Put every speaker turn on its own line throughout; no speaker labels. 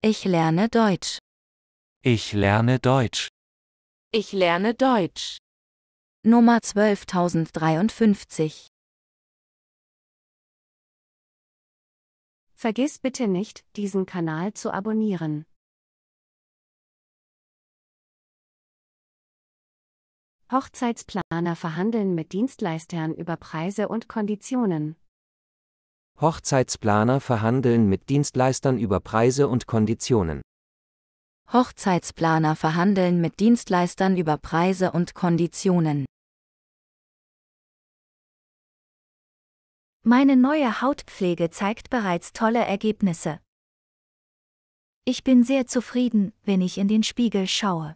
Ich lerne Deutsch.
Ich lerne Deutsch.
Ich lerne Deutsch. Nummer 12053. Vergiss bitte nicht, diesen Kanal zu abonnieren. Hochzeitsplaner verhandeln mit Dienstleistern über Preise und Konditionen.
Hochzeitsplaner verhandeln mit Dienstleistern über Preise und Konditionen.
Hochzeitsplaner verhandeln mit Dienstleistern über Preise und Konditionen. Meine neue Hautpflege zeigt bereits tolle Ergebnisse. Ich bin sehr zufrieden, wenn ich in den Spiegel schaue.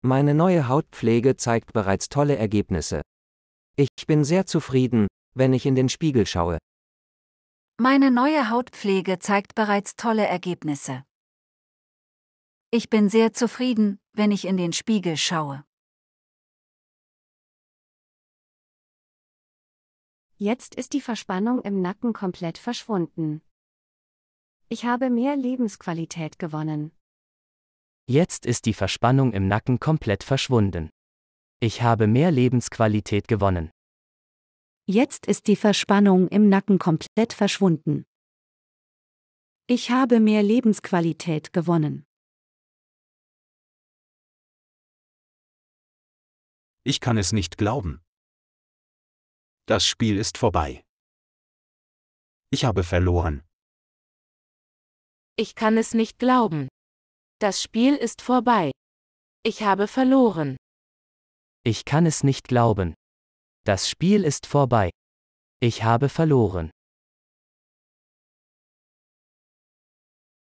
Meine neue Hautpflege zeigt bereits tolle Ergebnisse. Ich bin sehr zufrieden, wenn ich in den Spiegel schaue.
Meine neue Hautpflege zeigt bereits tolle Ergebnisse. Ich bin sehr zufrieden, wenn ich in den Spiegel schaue. Jetzt ist die Verspannung im Nacken komplett verschwunden. Ich habe mehr Lebensqualität gewonnen.
Jetzt ist die Verspannung im Nacken komplett verschwunden. Ich habe mehr Lebensqualität gewonnen.
Jetzt ist die Verspannung im Nacken komplett verschwunden. Ich habe mehr Lebensqualität gewonnen.
Ich kann es nicht glauben. Das Spiel ist vorbei. Ich habe verloren.
Ich kann es nicht glauben. Das Spiel ist vorbei. Ich habe verloren.
Ich kann es nicht glauben. Das Spiel ist vorbei. Ich habe verloren.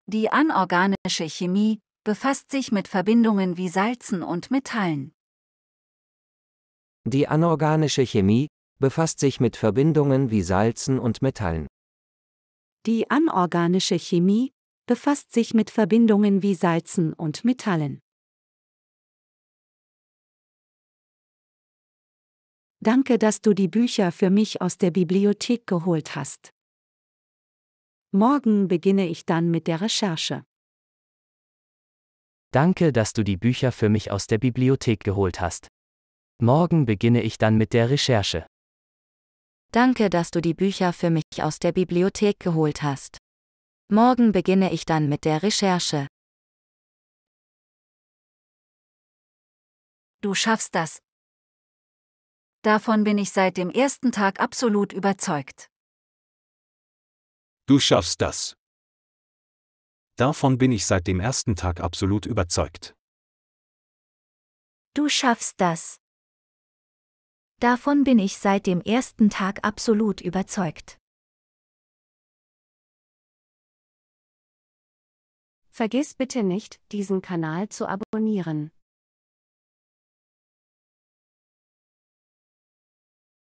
Die anorganische Chemie befasst sich mit Verbindungen wie Salzen und Metallen.
Die anorganische Chemie befasst sich mit Verbindungen wie Salzen und Metallen.
Die anorganische Chemie befasst sich mit Verbindungen wie Salzen und Metallen. Danke, dass du die Bücher für mich aus der Bibliothek geholt hast. Morgen beginne ich dann mit der Recherche.
Danke, dass du die Bücher für mich aus der Bibliothek geholt hast. Morgen beginne ich dann mit der Recherche.
Danke, dass du die Bücher für mich aus der Bibliothek geholt hast. Morgen beginne ich dann mit der Recherche. Du schaffst das, davon bin ich seit dem ersten Tag absolut überzeugt.
Du schaffst das. Davon bin ich seit dem ersten Tag absolut überzeugt.
Du schaffst das. Davon bin ich seit dem ersten Tag absolut überzeugt. Vergiss bitte nicht, diesen Kanal zu abonnieren.